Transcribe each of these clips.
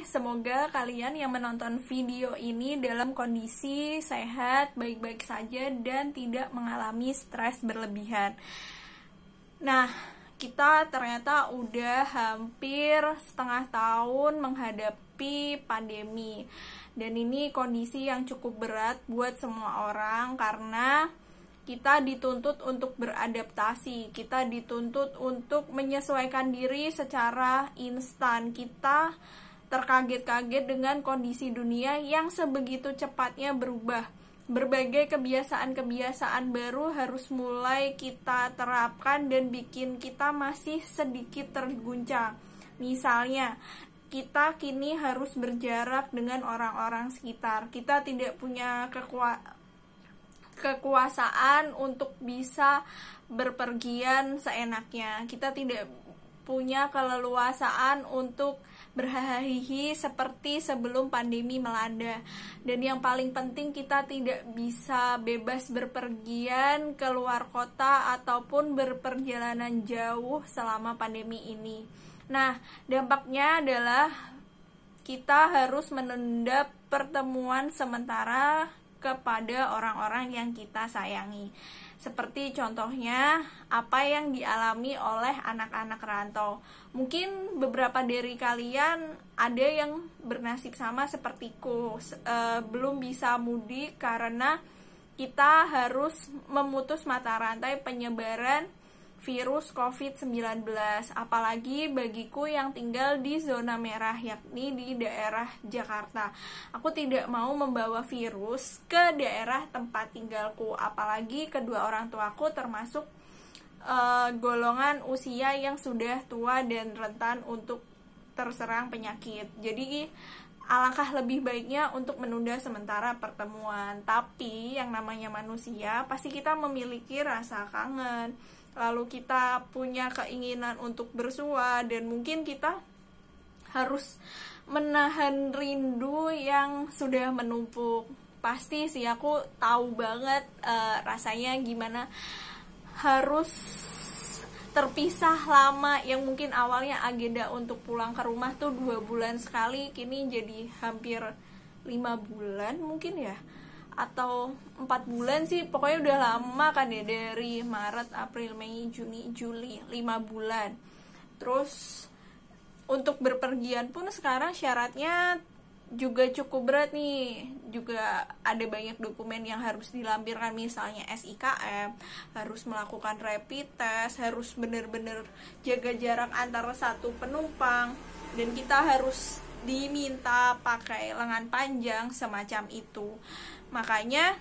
semoga kalian yang menonton video ini dalam kondisi sehat, baik-baik saja, dan tidak mengalami stres berlebihan. Nah, kita ternyata udah hampir setengah tahun menghadapi pandemi, dan ini kondisi yang cukup berat buat semua orang karena kita dituntut untuk beradaptasi, kita dituntut untuk menyesuaikan diri secara instan, kita terkaget-kaget dengan kondisi dunia yang sebegitu cepatnya berubah. Berbagai kebiasaan-kebiasaan baru harus mulai kita terapkan dan bikin kita masih sedikit terguncang. Misalnya, kita kini harus berjarak dengan orang-orang sekitar. Kita tidak punya kekuasaan untuk bisa berpergian seenaknya. Kita tidak punya keleluasaan untuk berhahihi seperti sebelum pandemi melanda. Dan yang paling penting kita tidak bisa bebas berpergian ke luar kota ataupun berperjalanan jauh selama pandemi ini. Nah, dampaknya adalah kita harus menunda pertemuan sementara kepada orang-orang yang kita sayangi seperti contohnya apa yang dialami oleh anak-anak rantau. Mungkin beberapa dari kalian ada yang bernasib sama sepertiku, e, belum bisa mudik karena kita harus memutus mata rantai penyebaran virus COVID-19, apalagi bagiku yang tinggal di zona merah, yakni di daerah Jakarta. Aku tidak mau membawa virus ke daerah tempat tinggalku, apalagi kedua orang tuaku termasuk uh, golongan usia yang sudah tua dan rentan untuk terserang penyakit. Jadi alangkah lebih baiknya untuk menunda sementara pertemuan. Tapi yang namanya manusia pasti kita memiliki rasa kangen lalu kita punya keinginan untuk bersua dan mungkin kita harus menahan rindu yang sudah menumpuk pasti sih aku tahu banget uh, rasanya gimana harus terpisah lama yang mungkin awalnya agenda untuk pulang ke rumah tuh dua bulan sekali kini jadi hampir lima bulan mungkin ya atau empat bulan sih pokoknya udah lama kan ya dari Maret April Mei Juni Juli lima bulan terus untuk berpergian pun sekarang syaratnya juga cukup berat nih juga ada banyak dokumen yang harus dilampirkan misalnya SIKM harus melakukan rapid test harus bener-bener jaga jarak antara satu penumpang dan kita harus diminta pakai lengan panjang semacam itu makanya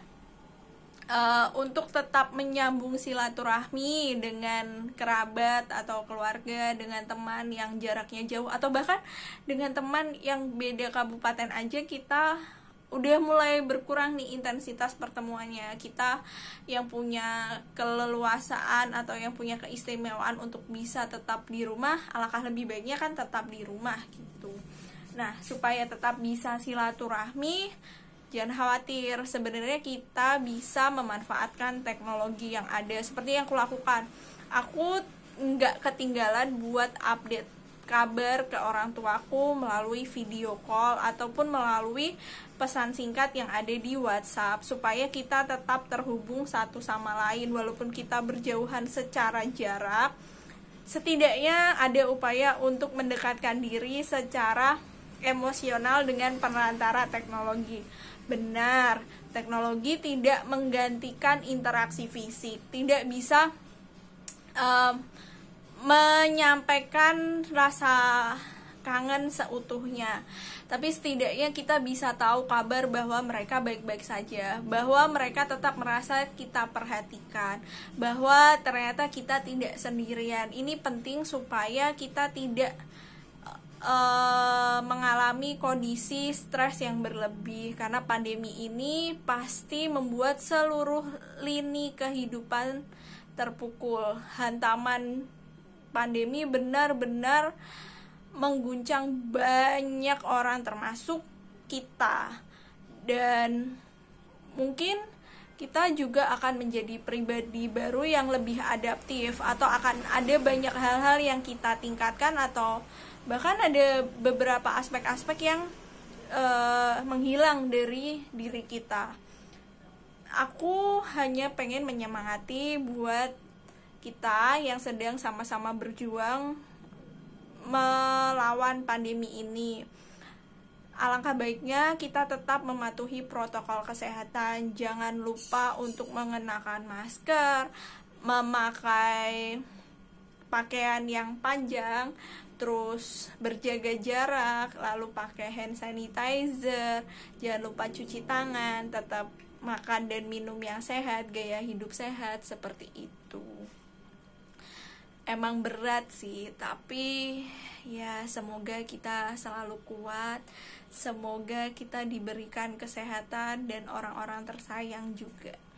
uh, untuk tetap menyambung silaturahmi dengan kerabat atau keluarga dengan teman yang jaraknya jauh atau bahkan dengan teman yang beda kabupaten aja kita udah mulai berkurang nih intensitas pertemuannya kita yang punya keleluasaan atau yang punya keistimewaan untuk bisa tetap di rumah alangkah lebih baiknya kan tetap di rumah gitu nah supaya tetap bisa silaturahmi jangan khawatir sebenarnya kita bisa memanfaatkan teknologi yang ada seperti yang aku lakukan aku nggak ketinggalan buat update kabar ke orang tuaku melalui video call ataupun melalui pesan singkat yang ada di WhatsApp supaya kita tetap terhubung satu sama lain walaupun kita berjauhan secara jarak setidaknya ada upaya untuk mendekatkan diri secara emosional dengan perantara teknologi. Benar, teknologi tidak menggantikan interaksi fisik, tidak bisa um, menyampaikan rasa kangen seutuhnya. Tapi setidaknya kita bisa tahu kabar bahwa mereka baik-baik saja, bahwa mereka tetap merasa kita perhatikan, bahwa ternyata kita tidak sendirian. Ini penting supaya kita tidak Eh, mengalami kondisi stres yang berlebih karena pandemi ini pasti membuat seluruh lini kehidupan terpukul. Hantaman pandemi benar-benar mengguncang banyak orang termasuk kita. Dan mungkin kita juga akan menjadi pribadi baru yang lebih adaptif atau akan ada banyak hal-hal yang kita tingkatkan atau bahkan ada beberapa aspek-aspek yang uh, menghilang dari diri kita. Aku hanya pengen menyemangati buat kita yang sedang sama-sama berjuang melawan pandemi ini Alangkah baiknya kita tetap mematuhi protokol kesehatan. Jangan lupa untuk mengenakan masker, memakai pakaian yang panjang, terus berjaga jarak, lalu pakai hand sanitizer, jangan lupa cuci tangan, tetap makan dan minum yang sehat, gaya hidup sehat seperti itu. Emang berat sih, tapi ya semoga kita selalu kuat semoga kita diberikan kesehatan dan orang-orang tersayang juga